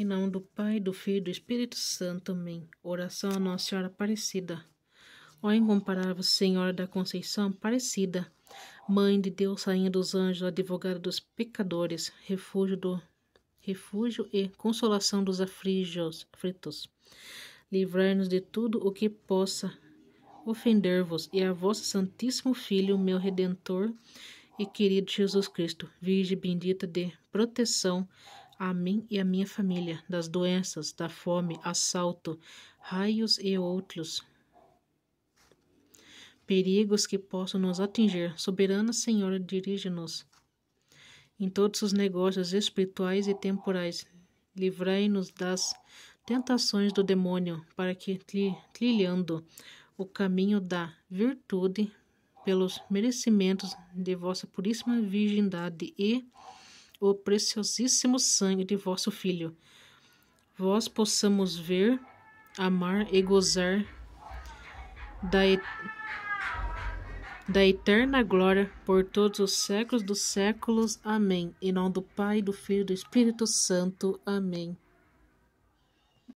Em nome do Pai, do Filho e do Espírito Santo. Amém. Oração a Nossa Senhora Aparecida. Ó incomparável Senhora da Conceição Aparecida, Mãe de Deus, Rainha dos Anjos, Advogada dos Pecadores, Refúgio, do, refúgio e Consolação dos aflitos, aflitos. livrai-nos de tudo o que possa ofender-vos, e a vosso Santíssimo Filho, meu Redentor e querido Jesus Cristo, Virgem bendita de proteção, a mim e a minha família das doenças, da fome, assalto, raios e outros perigos que possam nos atingir. Soberana Senhora, dirige-nos em todos os negócios espirituais e temporais. Livrai-nos das tentações do demônio, para que, trilhando o caminho da virtude, pelos merecimentos de vossa puríssima virgindade e o preciosíssimo sangue de vosso Filho, vós possamos ver, amar e gozar da, et da eterna glória por todos os séculos dos séculos. Amém. Em nome do Pai, do Filho e do Espírito Santo. Amém.